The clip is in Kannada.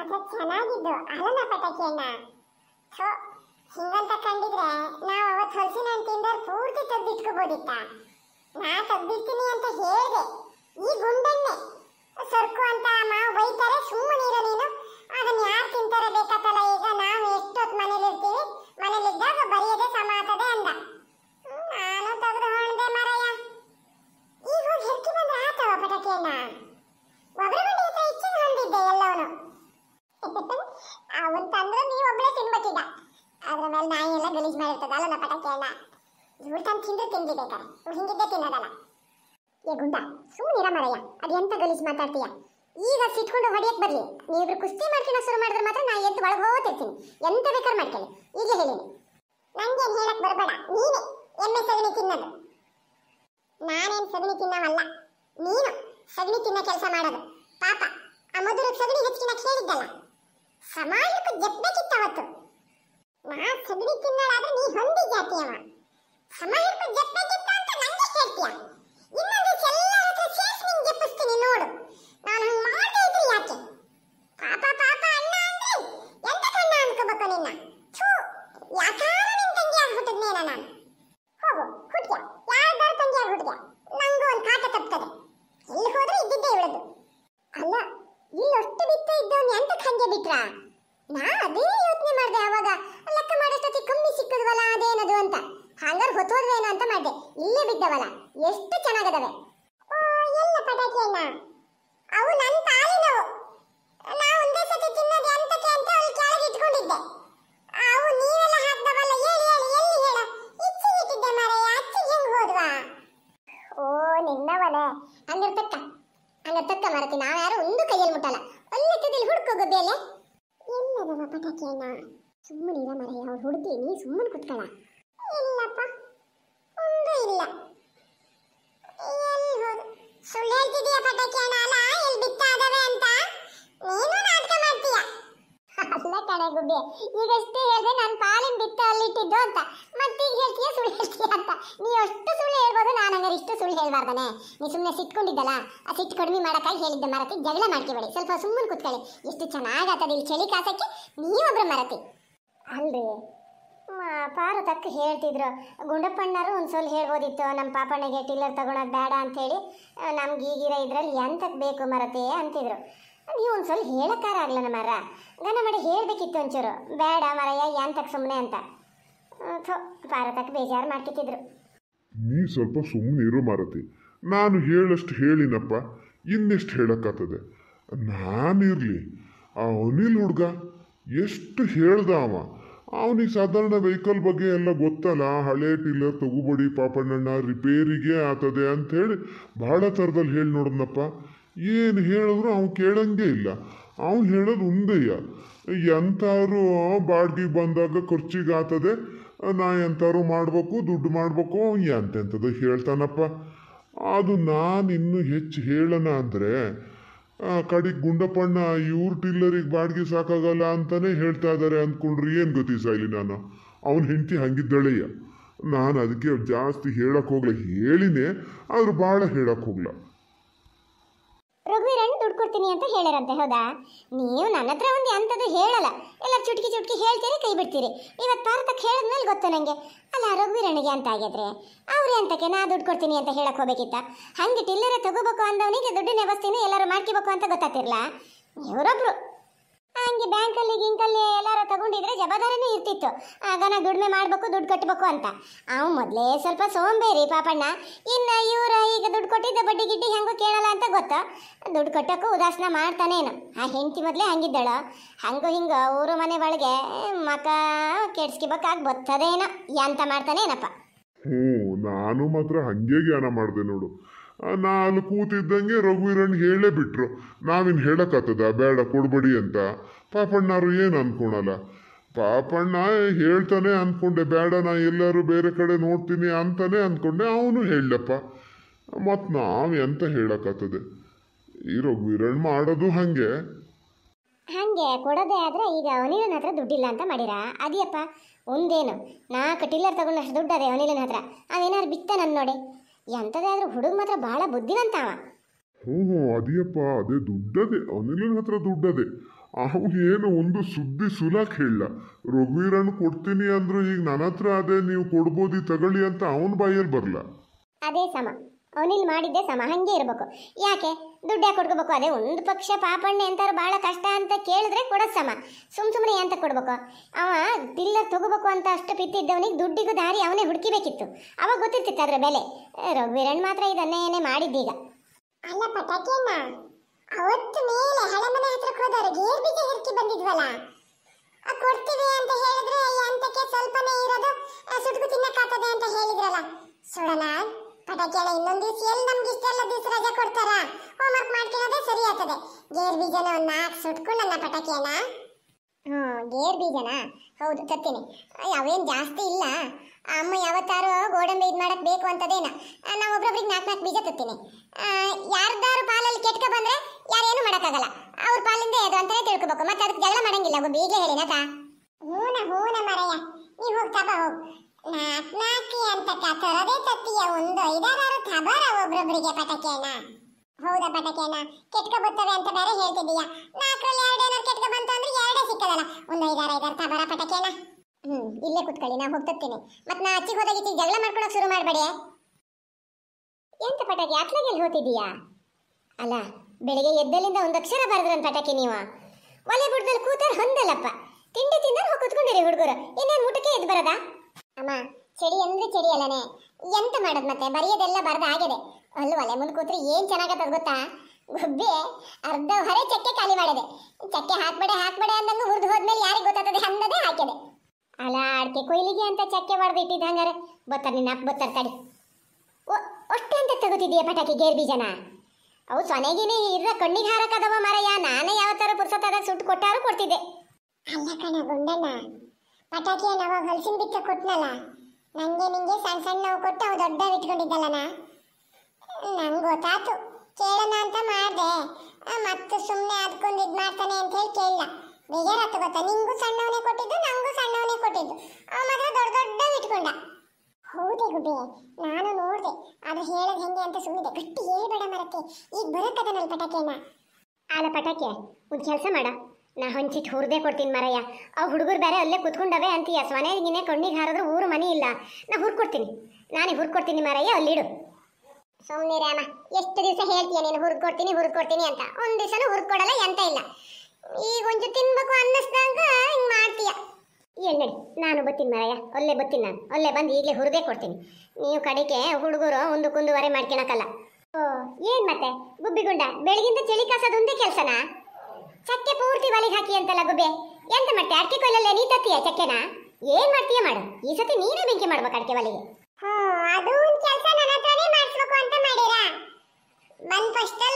ಆದ್ರೆ ಚೆನ್ನಾಗಿದ್ದು ಅಲ್ಲನ ಪಟಾಕಿ ಅಣ್ಣ ಥೋ ಹಿಂಗಂತ ಕಂಡಿದ್ರೆ ನಾವು ಅವತ್ತು ಹೊಲಸಿನ ತಿಂದರ್ ಪೂರ್ತಿ ತೆಗ್ದಿಟ್ಕೋಬೋದಿತ್ತ ನಾ ತೆಗ್ದಿರ್ತೀನಿ ಅಂತ ಹೇಳಿದೆ ಈ ಗುಂಡನ್ನೇ ಸರ್ಕು ಅಂತ ಮಾವು ಬೈತಾರೆ ಸುಮ್ಮನೆ ಸುಮ್ಮನಿರೋ ನೀನು ತಿನ್ನಲ್ಲ ಇವ್ರು ತಿಂದು ತಿಂದಿಬೇಕಾರೆ ಇವ್ರು ಹಿಂಗಿದ್ದೆ ತಿನ್ನೋದಲ್ಲ ಏ ಗುಂಡ ಸುಮ್ಮನಿರ ಮರಯ್ಯ ಅದು ಎಂತ ಗಲೀಜು ಮಾತಾಡ್ತೀಯ ಈಗ ಸಿಟ್ಕೊಂಡು ಹೊಡೆಯಕ್ಕೆ ಬರಲಿ ನೀವಿಬ್ರು ಕುಸ್ತಿ ಮಾಡ್ಕೊಂಡು ಶುರು ಮಾಡಿದ್ರೆ ಮಾತ್ರ ನಾ ಎದ್ದು ಒಳಗೆ ಹೋಗ್ತಿರ್ತೀನಿ ಎಂತ ಬೇಕಾದ್ರೆ ಮಾಡ್ಕೊಳ್ಳಿ ಈಗಲೇ ನನಗೆ ಏನು ಹೇಳಕ್ ಬರಬೇಡ ನೀನೇ ಎಮ್ಮೆ ಸಗಣಿ ತಿನ್ನೋದು ನಾನೇನು ಸಗಣಿ ತಿನ್ನವಲ್ಲ ನೀನು ಸಗಣಿ ತಿನ್ನ ಕೆಲಸ ಮಾಡೋದು ಪಾಪ ಆ ಮಧುರ ಸಗಣಿ ಹೆಚ್ಚಿನ ಕೇಳಿದ್ದಲ್ಲ ಸಮಾಜಕ್ಕೂ ಜಪ್ಪಬೇಕಿತ್ತು ಅವತ್ತು ಸಗಣಿ ತಿನ್ನಳಾದ್ರೆ ನೀ ಹೊಂದಿ ಜಾತಿಯವ ಸಮಾಹಿರ್ಕ ಜಪ್ಪ ಗಿಪ್ಪ ಅಂತ ನಂಗೆ ಹೇಳ್ತೀಯ ಇನ್ನೊಂದು ಎಲ್ಲರ ಹತ್ರ ಸೇರ್ಸಿ ನಿಂಗೆ ಜಪ್ಪಿಸ್ತೀನಿ ನೋಡು ನಾನು ಹಂಗೆ ಮಾಡದೇ ಯಾಕೆ ಪಾಪ ಪಾಪ ಅಣ್ಣ ಅಂದ್ರೆ ಎಂತ ಕಣ್ಣ ಅನ್ಕೋಬೇಕು ನಿನ್ನ ಹಂಗಾರ್ ಹೊತ್ತೋದ್ವೇನ ಅಂತ ಮಾಡಿದೆ ಇಲ್ಲೇ ಬಿದ್ದವಲ್ಲ ಎಷ್ಟು ಚೆನ್ನಾಗದವೆ ಎಲ್ಲ ಪಟಾಕಿಯನ್ನ ಅವು ನನ್ನ ತಾಯಿನವು ನಾ ಒಂದೇ ಸತಿ ತಿನ್ನೋದು ಅಂತಕ್ಕೆ ಅಂತ ಅಲ್ಲಿ ಕೆಳಗೆ ಇಟ್ಕೊಂಡಿದ್ದೆ ಅವು ನೀರೆಲ್ಲ ಹಾಕ್ದವಲ್ಲ ಹೇಳಿ ಹೇಳಿ ಎಲ್ಲಿ ಹೇಳ ಇಟ್ಟಿದ್ದೆ ಮರೆ ಅಚ್ಚಿಗೆ ಹೆಂಗ್ ಹೋದ್ವಾ ಓ ನಿನ್ನವನೆ ಹಂಗಾರೆ ತಕ್ಕ ಹಂಗಾರೆ ತಕ್ಕ ಮರತಿ ನಾವ್ಯಾರು ಒಂದು ಕೈಯಲ್ಲಿ ಮುಟ್ಟಲ್ಲ ಒಳ್ಳೆ ತುದಿಲಿ ಹುಡುಕೋ ಗದ್ದೆಯಲ್ಲೇ ಎಲ್ಲದವ ಪಟಾಕಿಯನ್ನ ಸುಮ್ಮನಿರ ಮರೆ ಅವ್ರು ಹುಡುಕಿ ನೀ ಸುಮ್ಮನೆ ಕುತ್ಕೊಳ್ಳ ಬಗ್ಗೆ ಈಗಷ್ಟೇ ಹೇಳಿದೆ ನಾನು ಪಾಲಿನ ಬಿತ್ತ ಅಲ್ಲಿಟ್ಟಿದ್ದು ಅಂತ ಮತ್ತೆ ಈಗ ಹೇಳ್ತೀಯ ಸುಳ್ಳು ಹೇಳ್ತೀಯ ಅಂತ ನೀ ಅಷ್ಟು ಸುಳ್ಳು ಹೇಳ್ಬೋದು ನಾನು ಹಂಗಾರೆ ಇಷ್ಟು ಸುಳ್ಳು ಹೇಳಬಾರ್ದನೆ ನೀ ಸುಮ್ಮನೆ ಸಿಟ್ಕೊಂಡಿದ್ದಲ್ಲ ಆ ಸಿಟ್ಟು ಕಡಿಮೆ ಮಾಡೋಕ್ಕಾಗಿ ಹೇಳಿದ್ದೆ ಮರತಿ ಜಗಳ ಮಾಡ್ಕೊಬೇಡಿ ಸ್ವಲ್ಪ ಸುಮ್ಮನೆ ಕೂತ್ಕೊಳ್ಳಿ ಎಷ್ಟು ಚೆನ್ನಾಗತ್ತದೆ ಇಲ್ಲಿ ಚಳಿ ಕಾಸಕ್ಕೆ ನೀವೊಬ್ರು ಮರತಿ ಅಲ್ರಿ ಪಾರು ತಕ್ಕ ಹೇಳ್ತಿದ್ರು ಗುಂಡಪ್ಪಣ್ಣರು ಒಂದು ಸಲ ಹೇಳ್ಬೋದಿತ್ತು ನಮ್ಮ ಪಾಪಣ್ಣಗೆ ಟಿಲ್ಲರ್ ತಗೊಳೋದು ಬೇಡ ಅಂತೇಳಿ ನಮ್ಗೆ ಈಗಿರೋ ಇದರಲ್ಲಿ ಎಂತಕ್ಕೆ ಬೇಕು ಮರತೆ ಅಂತಿದ್ರು ನೀವು ಒಂದು ಸ್ವಲ್ಪ ಹೇಳಕ್ಕಾರ ಆಗ್ಲನ ಮರ ಗನ ಮಾಡಿ ಹೇಳಬೇಕಿತ್ತು ಒಂಚೂರು ಬೇಡ ಮರಯ್ಯ ತಕ್ಕ ಸುಮ್ಮನೆ ಅಂತ ಥೋ ಬೇಜಾರು ಮಾಡ್ಕಿತ್ತಿದ್ರು ನೀ ಸ್ವಲ್ಪ ಸುಮ್ಮನೆ ಇರು ಮಾರತಿ ನಾನು ಹೇಳಷ್ಟು ಹೇಳಿನಪ್ಪ ಇನ್ನೆಷ್ಟು ಹೇಳಕ್ಕಾಗ್ತದೆ ನಾನಿರಲಿ ಆ ಅನಿಲ್ ಹುಡುಗ ಎಷ್ಟು ಹೇಳ್ದ ಅವ ಅವನಿಗೆ ಸಾಧಾರಣ ವೆಹಿಕಲ್ ಬಗ್ಗೆ ಎಲ್ಲ ಗೊತ್ತಲ್ಲ ಹಳೆ ಟಿಲ್ಲರ್ ತಗೋಬೇಡಿ ಪಾಪಣ್ಣಣ್ಣ ರಿಪೇರಿಗೆ ಆತದೆ ಅಂತ ಹೇಳಿ ಭಾಳ ಥರದಲ್ಲಿ ಹೇಳಿ ನೋಡಿದ್ನಪ್ಪ ಏನು ಹೇಳಿದ್ರು ಅವ್ನು ಕೇಳಂಗೆ ಇಲ್ಲ ಅವ್ನು ಹೇಳೋದು ಒಂದೇಯ ಎಂಥವ್ರು ಬಾಡ್ಗೆಗೆ ಬಂದಾಗ ಖರ್ಚಿಗೆ ಆತದೆ ನಾ ಎಂಥವ್ರು ಮಾಡಬೇಕು ದುಡ್ಡು ಮಾಡಬೇಕು ಅವ್ನು ಎಂತೆಂಥದ್ದು ಹೇಳ್ತಾನಪ್ಪ ಅದು ನಾನು ಇನ್ನೂ ಹೆಚ್ಚು ಹೇಳೋಣ ಅಂದರೆ ಕಡೆಗೆ ಗುಂಡಪ್ಪಣ್ಣ ಇವ್ರ ಟಿಲ್ಲರಿಗೆ ಬಾಡಿಗೆ ಸಾಕಾಗಲ್ಲ ಅಂತಲೇ ಹೇಳ್ತಾ ಇದ್ದಾರೆ ಅಂದ್ಕೊಂಡ್ರಿ ಏನು ಗೊತ್ತಿಸ ಇಲ್ಲಿ ನಾನು ಅವನ ಹೆಂಡತಿ ಹಂಗಿದ್ದಳೆಯ ನಾನು ಅದಕ್ಕೆ ಜಾಸ್ತಿ ಹೇಳಕ್ಕೆ ಹೋಗ್ಲ ಹೇಳಿನೇ ಆದರೂ ಭಾಳ ಹೇಳಕ್ಕೆ ಹೋಗ್ಲ ಕೊಡ್ತೀನಿ ಅಂತ ಹೇಳಿರಂತೆ ಹೌದಾ ನೀವು ನನ್ನ ಹತ್ರ ಒಂದು ಅಂಥದ್ದು ಹೇಳಲ್ಲ ಎಲ್ಲ ಚುಟ್ಕಿ ಚುಟ್ಕಿ ಹೇಳ್ತೀರಿ ಕೈ ಬಿಡ್ತೀರಿ ಇವತ್ತು ಭಾರತಕ್ಕೆ ಹೇಳಿದ್ಮೇಲೆ ಗೊತ್ತು ನನಗೆ ಅಲ್ಲ ರಘುವೀರನಿಗೆ ಅಂತ ಆಗಿದ್ರೆ ಅವ್ರೇ ಅಂತಕ್ಕೆ ನಾ ದುಡ್ಡು ಕೊಡ್ತೀನಿ ಅಂತ ಹೇಳಕ್ಕೆ ಹೋಗಬೇಕಿತ್ತಾ ಹಂಗೆ ಟಿಲ್ಲರ ತಗೋಬೇಕು ಅಂದವನಿಗೆ ದುಡ್ಡಿನ ನೆಬಸ್ತೀನಿ ಎಲ್ಲರೂ ಮಾಡ್ಕೋಬೇಕು ಅಂತ ಗೊತ್ತಾಗ್ತಿರಲ್ಲ ಇವರೊಬ್ರು ಹಂಗೆ ಬ್ಯಾಂಕಲ್ಲಿ ಗಿಂಕಲ್ಲಿ ಎಲ್ಲರೂ ತಗೊಂಡಿದ್ರೆ ಜವಾಬ್ದಾರಿನೇ ಇರ್ತಿತ್ತು ಆಗ ನಾ ದುಡಿಮೆ ಮಾಡಬೇಕು ದುಡ್ಡು ಕಟ್ಟಬೇಕು ಅಂತ ಅವ್ ಮೊದಲೇ ಸ್ವಲ್ಪ ಸೋಂಬೇರಿ ಪಾಪಣ್ಣ ಇನ್ನ ಇವರ ಈಗ ದುಡ್ಡು ಕೊಟ್ಟಿದ್ದ ಬಡ್ಡಿ ಗಿಡ್ಡಿ ಹೆಂಗೋ ಕೇಳಲ್ಲ ಅಂತ ಗೊತ್ತ ದುಡ್ಡು ಕಟ್ಟೋಕ್ಕೂ ಉದಾಸನ ಮಾಡ್ತಾನೇನು ಆ ಹೆಂಡತಿ ಮೊದಲೇ ಹಂಗಿದ್ದಳು ಹಂಗು ಹಿಂಗೆ ಊರು ಮನೆ ಒಳಗೆ ಮಕ ಕೆಡ್ಸ್ಕಿಬೇಕಾಗಿ ಬರ್ತದೇನೋ ಅಂತ ಮಾಡ್ತಾನೇನಪ್ಪ ಹ್ಞೂ ನಾನು ಮಾತ್ರ ಹಂಗೆ ಜ್ಞಾನ ಮಾಡಿದೆ ನೋಡು ನಾನು ಅಲ್ಲಿ ಕೂತಿದ್ದಂಗೆ ರಘುವೀರಣ್ಣ ಹೇಳೇ ಬಿಟ್ರು ನಾವಿನ್ನು ಹೇಳೋಕ್ಕಾಗ್ತದ ಬೇಡ ಕೊಡ್ಬೇಡಿ ಅಂತ ಪಾಪಣ್ಣಾರು ಏನು ಅಂದ್ಕೊಳಲ್ಲ ಪಾಪಣ್ಣ ಹೇಳ್ತಾನೆ ಅಂದ್ಕೊಂಡೆ ಬೇಡ ನಾ ಎಲ್ಲರೂ ಬೇರೆ ಕಡೆ ನೋಡ್ತೀನಿ ಅಂತಾನೆ ಅಂದ್ಕೊಂಡೆ ಅವನು ಹೇಳಪ್ಪ ಮತ್ತು ನಾವು ಎಂತ ಹೇಳೋಕ್ಕಾಗ್ತದೆ ಈ ರಘುವೀರಣ್ಣ ಮಾಡೋದು ಹಾಗೆ ಹಂಗೆ ಕೊಡೋದೇ ಆದ್ರೆ ಈಗ ಅವನಿಲನ ಹತ್ರ ದುಡ್ಡಿಲ್ಲ ಅಂತ ಮಾಡಿರ ಅದಿಯಪ್ಪ ಒಂದೇನು ನಾಲ್ಕು ಟಿಲ್ಲರ್ ತಗೊಂಡಷ್ಟು ದುಡ್ಡು ಅದೇ ಅವನಿಲನ ಹತ್ರ ಅವೇನಾರು ಬಿತ್ತ ನನ್ನ ನೋಡಿ ಎಂಥದ್ದಾದ್ರೂ ಹುಡುಗ ಮಾತ್ರ ಭಾಳ ಬುದ್ಧಿವಂತ ಹ್ಞೂ ಹ್ಞೂ ಅದಿಯಪ್ಪ ಅದೇ ದುಡ್ಡದೆ ಅನಿಲನ ಹತ್ರ ದುಡ್ಡದೆ ಅವು ಏನು ಒಂದು ಸುದ್ದಿ ಸುಲಾಕ್ ಹೇಳ ರಘುವೀರನ್ ಕೊಡ್ತೀನಿ ಅಂದ್ರೆ ಈಗ ನನ್ನ ಹತ್ರ ಅದೇ ನೀವು ಕೊಡ್ಬೋದಿ ತಗೊಳ್ಳಿ ಅಂತ ಅವನ ಬಾಯಲ್ಲಿ ಬರಲ್ಲ ಅದೇ ಸಮ ಅವನಿಲ್ ಮಾಡಿದ್ದೆ ಸಮ ಹಂಗೆ ಇರಬೇಕು ಯಾಕೆ ದುಡ್ಡು ಯಾಕೆ ಕೊಡ್ಕೋಬೇಕು ಅದೇ ಒಂದು ಪಕ್ಷ ಪಾಪಣ್ಣೆ ಅಂತಾರು ಭಾಳ ಕಷ್ಟ ಅಂತ ಕೇಳಿದ್ರೆ ಕೊಡೋ ಸಮ ಸುಮ್ ಸುಮ್ಮನೆ ಅಂತ ಕೊಡ್ಬೇಕು ಅವ ದಿಲ್ಲ ತಗೋಬೇಕು ಅಂತ ಅಷ್ಟು ಪಿತ್ತಿದ್ದವನಿಗೆ ದುಡ್ಡಿಗೂ ದಾರಿ ಅವನೇ ಹುಡುಕಿಬೇಕಿತ್ತು ಅವಾಗ ಗೊತ್ತಿರ್ತಿತ್ತು ಅದರ ಬೆಲೆ ರಘುವೀರಣ್ಣ ಮಾತ್ರ ಇದನ್ನೇ ಏನೇ ಮಾಡಿದ್ದೀಗ ಅಲ್ಲ ಪಟಾಕಿಯಮ್ಮ ಅವತ್ತು ಮೇಲೆ ಮನೆ ಹತ್ರಕ್ಕೆ ಹೋದವ್ರು ಗೇರ್ ಹೆರ್ಕಿ ಹಿರ್ಕಿ ಬಂದಿದ್ವಲ್ಲ ಕೊಡ್ತೀವಿ ಅಂತ ಹೇಳಿದ್ರೆ ಅಂತಕ್ಕೆ ಸ್ವಲ್ಪನೇ ಇರೋದು ಸುಟ್ಕು ತಿನ್ನಕ್ಕಾಗ್ತದೆ ಅಂತ ಹೇಳಿದ್ರಲ್ಲ ಸುಡನಾ ಪಟಾಕಿಯಣ ಇನ್ನೊಂದು ದಿವಸ ಎಲ್ಲಿ ನಮ್ಗೆ ಇಷ್ಟೆಲ್ಲ ದಿವಸ ರಜೆ ಕೊಡ್ತಾರ ಹೋಮ್ ವರ್ಕ್ ಸರಿ ಆಗ್ತದೆ ಗೇರ್ ಬೀಜನ ಒಂದು ನಾಲ್ಕು ಸುಟ್ಕೊಂಡು ನನ್ನ ಪಟಾಕಿಯನ್ನ ಹ್ಞೂ ಗೇರ್ ಬೀಜನ ಹೌದು ತರ್ತೀನಿ ಅವೇನು ಜಾಸ್ತಿ ಇಲ್ಲ ಅಮ್ಮ ಯಾವತ್ತಾರು ಗೋಡಂಬಿ ಇದು ಮಾಡಕ್ಕೆ ಬೇಕು ಅಂತದೇನ ನಾವು ಒಬ್ಬೊಬ್ರಿಗೆ ನಾಲ್ಕು ನಾಲ್ಕು ಬೀಜ ತರ್ತೀನಿ ಯಾರ್ದಾರು ಪಾಲಲ್ಲಿ ಕೆಟ್ಕ ಬಂದರೆ ಯಾರೇನು ಮಾಡೋಕ್ಕಾಗಲ್ಲ ಅವ್ರ ಪಾಲಿಂದ ಅದು ಅಂತಲೇ ತಿಳ್ಕೊಬೇಕು ಮತ್ತೆ ಅದಕ್ಕೆ ಜಗಳ ಮಾಡಂಗಿಲ್ಲ ಒಬ್ಬ ಬೀಜ ಹೇಳಿನ ಹೂನ ಹೂನ ಮರಯ್ಯ ನೀವು ಹೋಗ್ತಾ ಬಾ ಹೋಗಿ ಪಟಕ ತೊರದೆ ತತ್ತಿಯ ಒಂದು ಐದಾರು ಖಬರ ಒಬ್ರೊಬ್ರಿಗೆ ಪಟಕೇನ ಹೌದಾ ಪಟಕೇನ ಕೆಟ್ಕ ಬರ್ತವೆ ಅಂತ ಬೇರೆ ಹೇಳ್ತಿದೀಯ ನಾಲ್ಕರಲ್ಲಿ ಎರಡೇನಾರು ಕೆಟ್ಕ ಬಂತು ಅಂದ್ರೆ ಎರಡೇ ಸಿಕ್ಕದಲ್ಲ ಒಂದು ಐದಾರು ಐದಾರು ಖಬರ ಪಟಕೇನ ಹ್ಮ್ ಇಲ್ಲೇ ಕುತ್ಕೊಳ್ಳಿ ನಾ ಹೋಗ್ತಿರ್ತೀನಿ ಮತ್ತೆ ನಾ ಅಚ್ಚಿಗೆ ಹೋದಾಗ ಇಚ್ಚಿಗೆ ಜಗಳ ಮಾಡ್ಕೊಳಕ್ ಶುರು ಮಾಡಬೇಡಿ ಎಂತ ಪಟಾಕಿ ಅತ್ಲಾಗೆಲ್ಲಿ ಹೋತಿದ್ದೀಯಾ ಅಲ್ಲ ಬೆಳಿಗ್ಗೆ ಎದ್ದಲಿಂದ ಒಂದು ಅಕ್ಷರ ಬರೆದ್ರನ್ ಪಟಾಕಿ ನೀವ ಒಲೆ ಬುಡ್ದಲ್ಲಿ ಕೂತಾರ ಹೊಂದಲ್ಲಪ್ಪ ತಿಂಡಿ ತಿಂದ್ರೆ ಹೋಗಿ ಕುತ್ಕೊಂಡಿರಿ ಹುಡುಗರು ಇನ್ನೇನು ಊಟಕ್ಕೆ ಎದ್ದು ಬರದಾ ಅಮ್ಮ ಚಳಿ ಅಂದ್ರೆ ಚಳಿ ಅಲ್ಲನೆ ಎಂತ ಮಾಡೋದು ಮತ್ತೆ ಬರೆಯೋದೆಲ್ಲ ಬರೆದ ಆಗಿದೆ ಅಲ್ವಲ್ಲ ಮುಂದೆ ಕೂತ್ರೆ ಏನು ಚೆನ್ನಾಗತ್ತದ ಗೊತ್ತಾ ಗುಬ್ಬಿ ಅರ್ಧ ಹೊರೆ ಚಕ್ಕೆ ಖಾಲಿ ಮಾಡಿದೆ ಚಕ್ಕೆ ಹಾಕ್ಬೇಡ ಹಾಕ್ಬೇಡ ಅಂದಂಗೆ ಹುರಿದು ಹೋದ್ಮೇಲೆ ಯಾರಿಗೆ ಗೊತ್ತಾಗ್ತದೆ ಅಂದದೇ ಹಾಕಿದೆ ಅಲ್ಲ ಅಡಿಕೆ ಕೊಯ್ಲಿಗೆ ಅಂತ ಚಕ್ಕೆ ಮಾಡ್ದು ಹಂಗಾರೆ ಬತ್ತಾರ ನಿನ್ನ ಅಪ್ಪ ಬತ್ತಾರ ತಡಿ ಓ ಅಷ್ಟೇ ಅಂತ ತಗೋತಿದೀಯ ಪಟಾಕಿ ಗೇರ್ ಬೀಜನ ಅವು ಸೊನೆಗಿನೇ ಇರ ಕಣ್ಣಿಗೆ ಹಾರಕ್ಕದವ ಮರಯ್ಯ ನಾನೇ ಯಾವ ಥರ ಪುರ್ಸತ್ತಾಗ ಸುಟ್ಟು ಕೊಟ್ಟಾರು ಕೊಡ್ತಿದ್ದೆ ಅಲ್ಲ ಕಣ ಗುಂಡಣ್ಣ ಪಟಾಕಿಯನ್ನು ಅವಾಗ ಹಲಸಿನ ಬಿಚ್ಚ ಕೊಟ್ನಲ್ಲ ನನಗೆ ನಿಂಗೆ ಸಣ್ಣ ಸಣ್ಣ ನೋವು ಕೊಟ್ಟು ಅವು ದೊಡ್ಡ ಇಟ್ಕೊಂಡಿದ್ದಲ್ಲನ ನಂಗೆ ಗೊತ್ತಾತು ಕೇಳೋಣ ಅಂತ ಮಾಡಿದೆ ಮತ್ತೆ ಸುಮ್ಮನೆ ಅದ್ಕೊಂಡು ಇದು ಮಾಡ್ತಾನೆ ಅಂತ ಹೇಳಿ ಕೇಳಿಲ್ಲ ಬೇಜಾರಾತು ಗೊತ್ತಾ ನಿಂಗೂ ಸಣ್ಣವನೇ ಕೊಟ್ಟಿದ್ದು ನಂಗೂ ಸಣ್ಣವನೇ ಕೊಟ್ಟಿದ್ದು ಅವ ಮಾತ್ರ ದೊಡ್ಡ ದೊಡ್ಡ ಇಟ್ಕೊಂಡ ಹೌದು ಗುಬ್ಬಿ ನಾನು ನೋಡಿದೆ ಅದು ಹೇಳೋದು ಹೆಂಗೆ ಅಂತ ಸುಮ್ಮನೆ ಗಟ್ಟಿ ಬೇಡ ಮರಕ್ಕೆ ಈಗ ಬರುತ್ತದೆ ನನ್ನ ಪಟಾಕಿಯನ್ನ ಆಲ ಪಟಾಕಿಯ ಒಂದು ಕೆಲಸ ಮಾಡ ನಾ ಹೊಂಚಿಟ್ಟು ಹುರ್ದೆ ಕೊಡ್ತೀನಿ ಮರಯ್ಯ ಆ ಹುಡುಗರು ಬೇರೆ ಅಲ್ಲೇ ಕುತ್ಕೊಂಡವೆ ಅಂತೀಯ ಸ್ವನೇ ಗಿನೇ ಕಣ್ಣಿಗೆ ಹಾರಿದ್ರೆ ಊರು ಮನೆ ಇಲ್ಲ ನಾ ಹುರ್ಕೊಡ್ತೀನಿ ನಾನೇ ಹುರ್ಕೊಡ್ತೀನಿ ಮಾರಯ್ಯ ಅಲ್ಲಿಡು ಸೌಮ್ಯ ರಾಮ ಎಷ್ಟು ದಿವಸ ಹೇಳ್ತೀಯ ನೀನು ಹುರ್ಕೊಡ್ತೀನಿ ಹುರ್ಕೊಡ್ತೀನಿ ಅಂತ ಒಂದು ದಿವಸನೂ ಹುರ್ಕೊಡಲ್ಲ ಎಂತ ಇಲ್ಲ ಈಗ ಒಂಚು ತಿನ್ಬೇಕು ಅನ್ನಿಸ್ದಂಗ ಹಿಂಗೆ ಮಾಡ್ತೀಯ ಎಲ್ಲಿ ನಾನು ಬತ್ತೀನಿ ಮಾರಯ್ಯ ಅಲ್ಲೇ ಬತ್ತೀನಿ ನಾನು ಅಲ್ಲೇ ಬಂದು ಈಗಲೇ ಹುರಿದೇ ಕೊಡ್ತೀನಿ ನೀವು ಕಡೆಗೆ ಹುಡುಗರು ಒಂದು ಕುಂದುವರೆ ಮಾಡ್ಕೊಳಕಲ್ಲ ಓ ಏನು ಮತ್ತೆ ಗುಬ್ಬಿಗುಂಡ ಬೆಳಗಿಂದ ಚಳಿ ಕಾಸೋದೊಂದೇ ಕೆಲಸನಾ ಚಕ್ಕೆ ಪೂರ್ತಿ ಬಲಿಗೆ ಹಾಕಿ ಅಂತಲ್ಲ ಲಗುಬೇ ಎಂತ ಮಾಡ್ತೀಯ ಅಡಿಕೆ ಕೊಯ್ಲಲ್ಲೇ ನೀ ತತ್ತೀಯ ಚಕ್ಕೆನ ಏನ್ ಮಾಡ್ತೀಯ ಮಾಡು ಈ ಸತಿ ನೀನೇ ಬೆಂಕಿ ಮಾಡ್ಬೇಕು ಅಡಿಕೆ ಬಲಿಗೆ ಅದು ಕೆಲಸ ನನ್ನ ಹತ್ರನೇ ಮಾಡಿಸ್ಬೇಕು ಅಂತ ಮಾಡಿರಾ ಬಂದ್ ಫಸ್ಟ್